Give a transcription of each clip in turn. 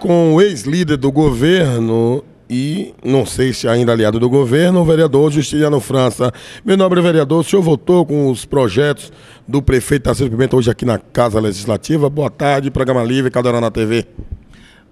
com o ex-líder do governo e, não sei se ainda aliado do governo, o vereador Justiniano França. Meu nobre vereador, o senhor votou com os projetos do prefeito Tarcísio Pimenta hoje aqui na Casa Legislativa. Boa tarde, programa livre, Cadorão na TV.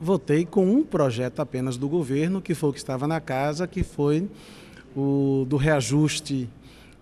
Votei com um projeto apenas do governo, que foi o que estava na casa, que foi o do reajuste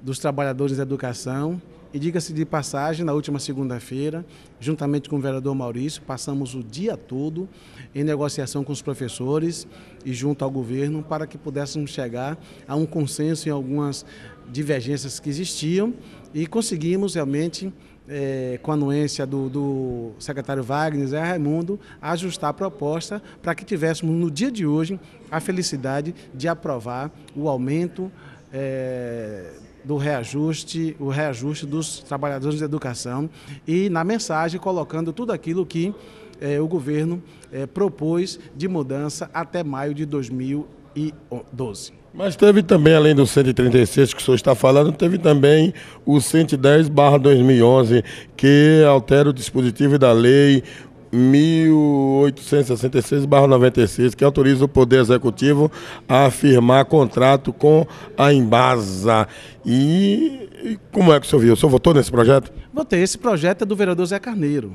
dos trabalhadores da educação, e diga-se de passagem, na última segunda-feira, juntamente com o vereador Maurício, passamos o dia todo em negociação com os professores e junto ao governo para que pudéssemos chegar a um consenso em algumas divergências que existiam e conseguimos realmente é, com a anuência do, do, secretário Wagner, Zé Raimundo, ajustar a proposta para que tivéssemos no dia de hoje a felicidade de aprovar o aumento é, do reajuste, o reajuste dos trabalhadores de educação e na mensagem colocando tudo aquilo que eh, o governo eh, propôs de mudança até maio de 2012. Mas teve também, além do 136 que o senhor está falando, teve também o 110 2011, que altera o dispositivo da lei 1866-96, que autoriza o Poder Executivo a firmar contrato com a Embasa. E, e como é que o senhor viu? O senhor votou nesse projeto? Votei. Esse projeto é do vereador Zé Carneiro.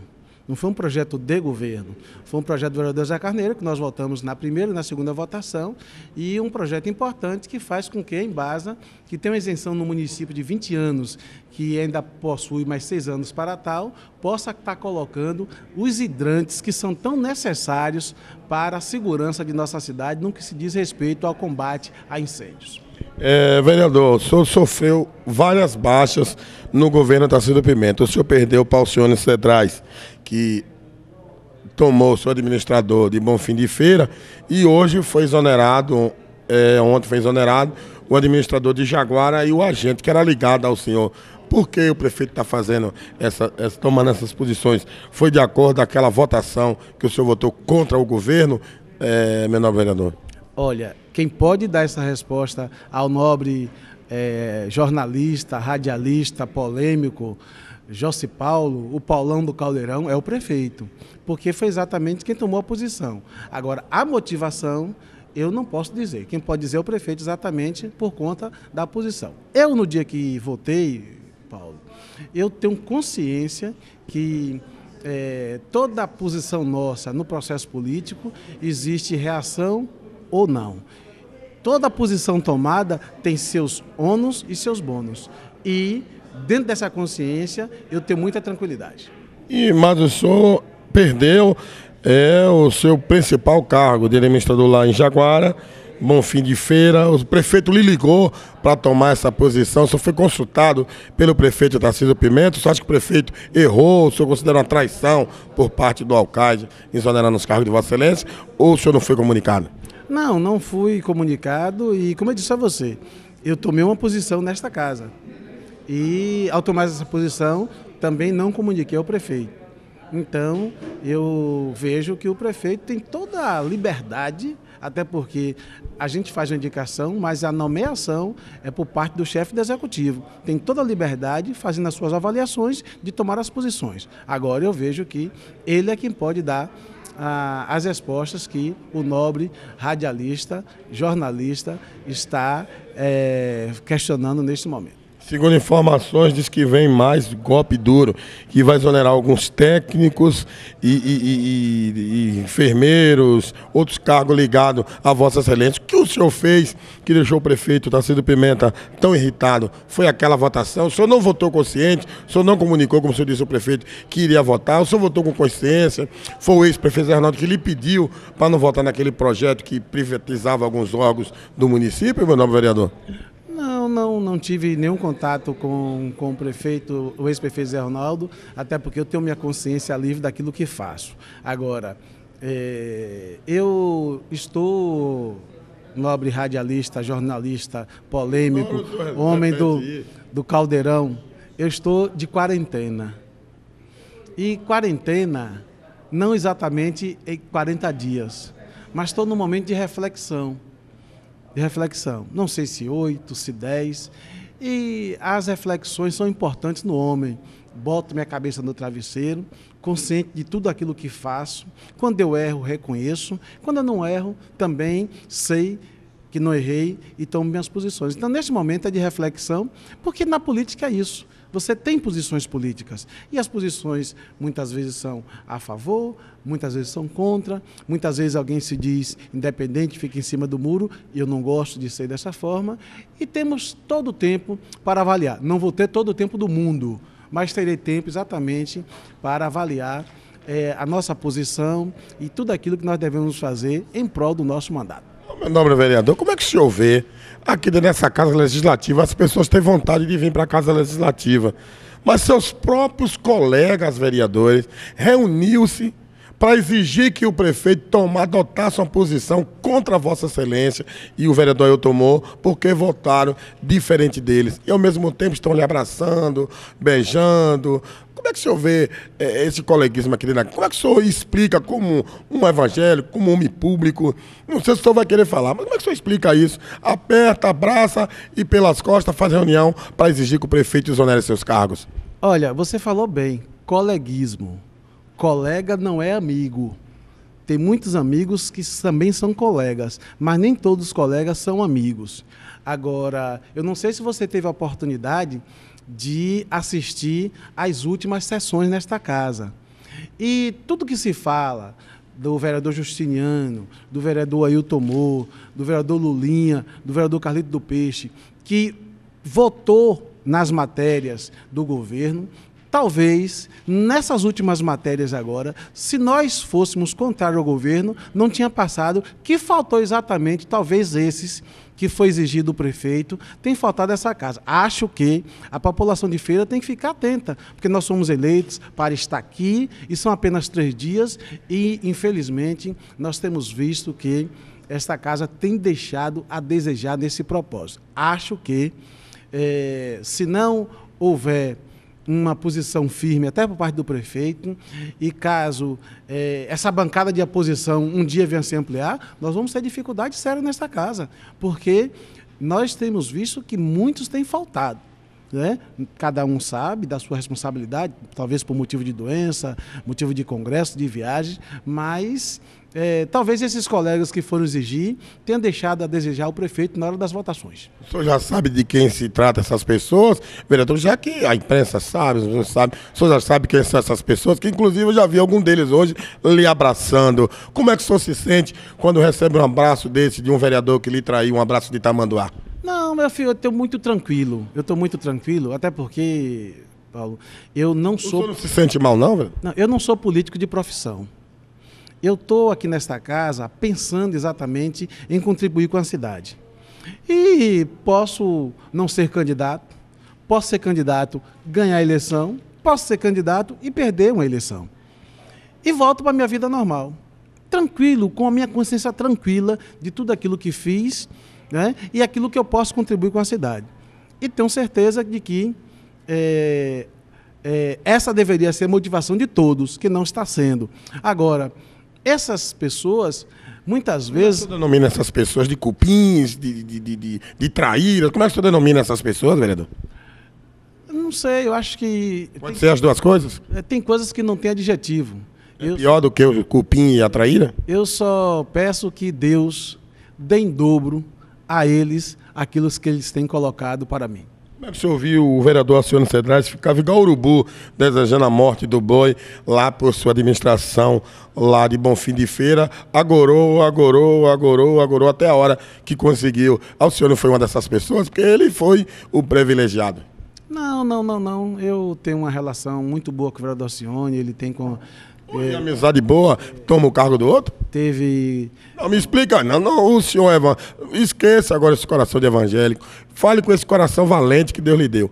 Não foi um projeto de governo, foi um projeto do vereador Zé Carneiro, que nós votamos na primeira e na segunda votação, e um projeto importante que faz com que a Embasa, que tem uma isenção no município de 20 anos, que ainda possui mais seis anos para tal, possa estar colocando os hidrantes que são tão necessários para a segurança de nossa cidade no que se diz respeito ao combate a incêndios. É, vereador, o senhor sofreu várias baixas no governo Tarcísio Pimenta. O senhor perdeu o Paucione Cedrais, que tomou o seu administrador de bom fim de feira e hoje foi exonerado, é, ontem foi exonerado, o administrador de Jaguara e o agente que era ligado ao senhor. Por que o prefeito está fazendo essa, essa, tomando essas posições? Foi de acordo com aquela votação que o senhor votou contra o governo, é, meu novo vereador? Olha, quem pode dar essa resposta ao nobre é, jornalista, radialista, polêmico, José Paulo, o Paulão do Caldeirão, é o prefeito, porque foi exatamente quem tomou a posição. Agora, a motivação eu não posso dizer. Quem pode dizer é o prefeito exatamente por conta da posição. Eu, no dia que votei, Paulo, eu tenho consciência que é, toda a posição nossa no processo político existe reação ou não. Toda posição tomada tem seus ônus e seus bônus. E, dentro dessa consciência, eu tenho muita tranquilidade. E, mas o senhor perdeu é, o seu principal cargo de administrador lá em Jaguara. Bom fim de feira. O prefeito lhe ligou para tomar essa posição. O senhor foi consultado pelo prefeito Tarcísio Pimenta. O senhor acha que o prefeito errou? O senhor considera uma traição por parte do Alcaide exonerando os cargos de Vossa Excelência? Ou o senhor não foi comunicado? Não, não fui comunicado e, como eu disse a você, eu tomei uma posição nesta casa. E, ao tomar essa posição, também não comuniquei ao prefeito. Então, eu vejo que o prefeito tem toda a liberdade, até porque a gente faz a indicação, mas a nomeação é por parte do chefe do executivo. Tem toda a liberdade, fazendo as suas avaliações, de tomar as posições. Agora, eu vejo que ele é quem pode dar ah, as respostas que o nobre radialista, jornalista, está eh, questionando neste momento. Segundo informações, diz que vem mais golpe duro, que vai exonerar alguns técnicos e, e, e, e enfermeiros, outros cargos ligados a Vossa Excelência. O que o senhor fez que deixou o prefeito Tarcísio Pimenta tão irritado? Foi aquela votação? O senhor não votou consciente? O senhor não comunicou, como o senhor disse ao prefeito, que iria votar? O senhor votou com consciência? Foi o ex-prefeito Arnaldo que lhe pediu para não votar naquele projeto que privatizava alguns órgãos do município, meu nome, vereador? não, não tive nenhum contato com, com o prefeito, o ex-prefeito Zé Ronaldo, até porque eu tenho minha consciência livre daquilo que faço. Agora, é, eu estou nobre radialista, jornalista, polêmico, homem do, do caldeirão. Eu estou de quarentena. E quarentena, não exatamente em 40 dias, mas estou num momento de reflexão de reflexão. Não sei se oito, se dez. E as reflexões são importantes no homem. Boto minha cabeça no travesseiro, consciente de tudo aquilo que faço. Quando eu erro, reconheço. Quando eu não erro, também sei que não errei e tomo minhas posições. Então, neste momento é de reflexão, porque na política é isso. Você tem posições políticas e as posições muitas vezes são a favor, muitas vezes são contra, muitas vezes alguém se diz independente, fica em cima do muro, e eu não gosto de ser dessa forma, e temos todo o tempo para avaliar. Não vou ter todo o tempo do mundo, mas terei tempo exatamente para avaliar é, a nossa posição e tudo aquilo que nós devemos fazer em prol do nosso mandato meu nobre é vereador, como é que o senhor vê aqui nessa Casa Legislativa as pessoas têm vontade de vir para a Casa Legislativa? Mas seus próprios colegas vereadores reuniu-se para exigir que o prefeito tomar, adotasse uma posição contra Vossa Excelência e o vereador eu tomou, porque votaram diferente deles. E ao mesmo tempo estão lhe abraçando, beijando. Como é que o senhor vê é, esse coleguismo aqui dentro? Como é que o senhor explica como um evangélico, como um homem público? Não sei se o senhor vai querer falar, mas como é que o senhor explica isso? Aperta, abraça e pelas costas faz reunião para exigir que o prefeito exonere seus cargos. Olha, você falou bem, coleguismo colega não é amigo. Tem muitos amigos que também são colegas, mas nem todos os colegas são amigos. Agora, eu não sei se você teve a oportunidade de assistir às últimas sessões nesta casa. E tudo que se fala do vereador Justiniano, do vereador Ailton Moore, do vereador Lulinha, do vereador Carlito do Peixe, que votou nas matérias do governo, Talvez, nessas últimas matérias agora, se nós fôssemos contrário ao governo, não tinha passado que faltou exatamente, talvez esses que foi exigido do prefeito, tem faltado essa casa. Acho que a população de feira tem que ficar atenta, porque nós somos eleitos para estar aqui e são apenas três dias e, infelizmente, nós temos visto que esta casa tem deixado a desejar nesse propósito. Acho que, eh, se não houver uma posição firme até por parte do prefeito e caso é, essa bancada de oposição um dia venha se ampliar, nós vamos ter dificuldade séria nesta casa, porque nós temos visto que muitos têm faltado. Né? Cada um sabe da sua responsabilidade, talvez por motivo de doença, motivo de congresso, de viagem, mas é, talvez esses colegas que foram exigir tenham deixado a desejar o prefeito na hora das votações. O senhor já sabe de quem se trata essas pessoas, vereador, já que a imprensa sabe, o senhor, sabe, o senhor já sabe quem são essas pessoas, que inclusive eu já vi algum deles hoje lhe abraçando. Como é que o senhor se sente quando recebe um abraço desse de um vereador que lhe traiu, um abraço de Tamanduá? Não, meu filho, eu estou muito tranquilo. Eu estou muito tranquilo, até porque, Paulo, eu não sou. Você não se sente mal, não, velho? Não, eu não sou político de profissão. Eu estou aqui nesta casa pensando exatamente em contribuir com a cidade. E posso não ser candidato, posso ser candidato, ganhar a eleição, posso ser candidato e perder uma eleição. E volto para a minha vida normal. Tranquilo, com a minha consciência tranquila de tudo aquilo que fiz né? e aquilo que eu posso contribuir com a cidade. E tenho certeza de que é, é, essa deveria ser a motivação de todos, que não está sendo. Agora, essas pessoas, muitas vezes. Como é que você denomina essas pessoas de cupins, de, de, de, de, de traíras? Como é que você denomina essas pessoas, vereador? Não sei, eu acho que. Pode tem, ser as duas coisas? É, tem coisas que não tem adjetivo. É eu, pior do que o cupim e a traíra? Eu só peço que Deus dê em dobro a eles aquilo que eles têm colocado para mim. Como é que o senhor ouviu o vereador Alcione Cedrais ficava igual urubu, desejando a morte do boi lá por sua administração, lá de Bonfim de Feira, agorou, agorou, agorou, agorou, até a hora que conseguiu. Alcione foi uma dessas pessoas, porque ele foi o privilegiado. Não, não, não, não. Eu tenho uma relação muito boa com o vereador Alcione, ele tem com Pô, amizade boa, toma o cargo do outro? Teve. Não, me explica. Não, não, o senhor é Evan. Esqueça agora esse coração de evangélico. Fale com esse coração valente que Deus lhe deu.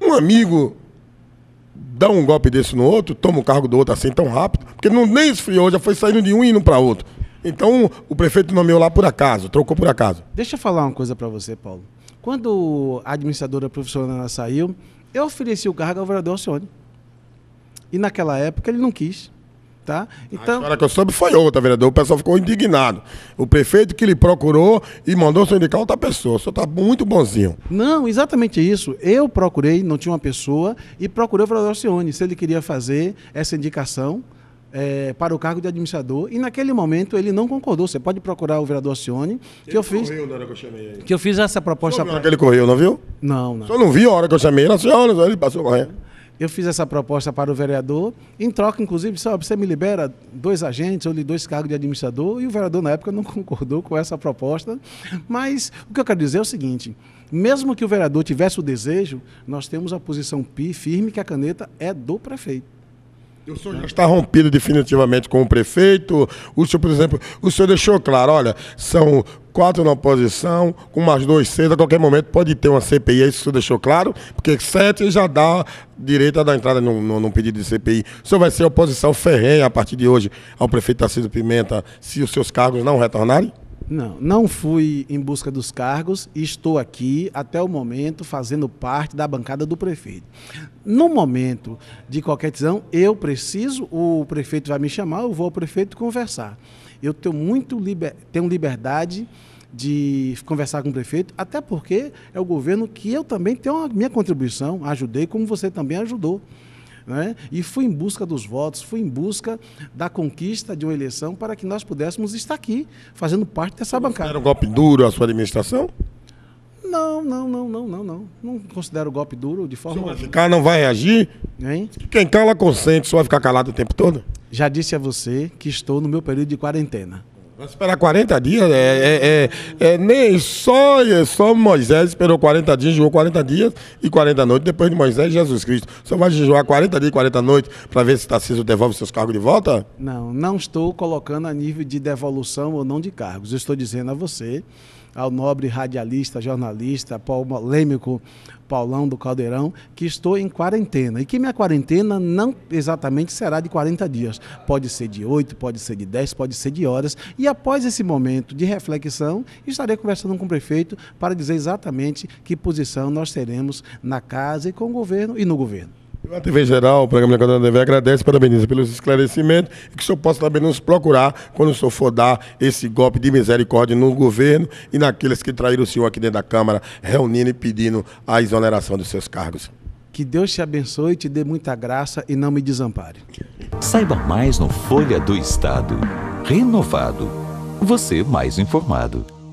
Um amigo dá um golpe desse no outro, toma o cargo do outro assim tão rápido, porque não nem esfriou, já foi saindo de um e indo para outro. Então, o prefeito nomeou lá por acaso, trocou por acaso. Deixa eu falar uma coisa para você, Paulo. Quando a administradora profissional saiu, eu ofereci o cargo ao vereador Alcione. E naquela época ele não quis. Tá? Então... A história que eu soube foi outra, vereador. O pessoal ficou indignado. O prefeito que lhe procurou e mandou indicar outra pessoa. O senhor está muito bonzinho. Não, exatamente isso. Eu procurei, não tinha uma pessoa, e procurei o vereador Alcione se ele queria fazer essa indicação. É, para o cargo de administrador e naquele momento ele não concordou. Você pode procurar o vereador Alcione, que ele eu fiz. Correu na hora que eu chamei ele. Que eu fiz essa proposta. Pra... que ele correu, não viu? Não, não. O senhor não viu a hora que eu chamei ele, a ele passou correndo. Eu fiz essa proposta para o vereador, em troca, inclusive, disse, oh, você me libera dois agentes, eu lhe dois cargos de administrador, e o vereador, na época, não concordou com essa proposta. Mas o que eu quero dizer é o seguinte, mesmo que o vereador tivesse o desejo, nós temos a posição PI firme que a caneta é do prefeito. O senhor já está rompido definitivamente com o prefeito. O senhor, por exemplo, o senhor deixou claro, olha, são quatro na oposição, com mais dois, seis, a qualquer momento pode ter uma CPI, isso o senhor deixou claro, porque sete já dá direito a dar entrada num, num pedido de CPI. O senhor vai ser oposição ferrenha a partir de hoje ao prefeito Tarcísio Pimenta, se os seus cargos não retornarem? Não, não fui em busca dos cargos e estou aqui até o momento fazendo parte da bancada do prefeito. No momento de qualquer decisão, eu preciso, o prefeito vai me chamar, eu vou ao prefeito conversar. Eu tenho muito liber, tenho liberdade de conversar com o prefeito, até porque é o governo que eu também tenho a minha contribuição, ajudei como você também ajudou né? e fui em busca dos votos, fui em busca da conquista de uma eleição para que nós pudéssemos estar aqui, fazendo parte dessa bancada. Era um golpe duro a sua administração? Não, não, não, não, não, não. Não considero golpe duro de forma. Se vai ficar, não vai reagir? Hein? Quem cala consente, só vai ficar calado o tempo todo? Já disse a você que estou no meu período de quarentena. Vai esperar 40 dias? É, é, é, é nem só, é só Moisés esperou 40 dias, jogou 40 dias e 40 noites. Depois de Moisés, Jesus Cristo. Você vai jejuar 40 dias e 40 noites para ver se Tarcísio devolve seus cargos de volta? Não, não estou colocando a nível de devolução ou não de cargos. Eu estou dizendo a você, ao nobre radialista, jornalista, polêmico Paulão do Caldeirão, que estou em quarentena e que minha quarentena não exatamente será de 40 dias. Pode ser de 8, pode ser de 10, pode ser de horas. E e após esse momento de reflexão, estarei conversando com o prefeito para dizer exatamente que posição nós teremos na casa e com o governo e no governo. A TV Geral, o programa da TV, agradece, parabeniza pelos esclarecimentos e que o senhor possa também nos procurar quando o senhor for dar esse golpe de misericórdia no governo e naqueles que traíram o senhor aqui dentro da Câmara, reunindo e pedindo a exoneração dos seus cargos. Que Deus te abençoe, te dê muita graça e não me desampare. Saiba mais no Folha do Estado. Renovado. Você mais informado.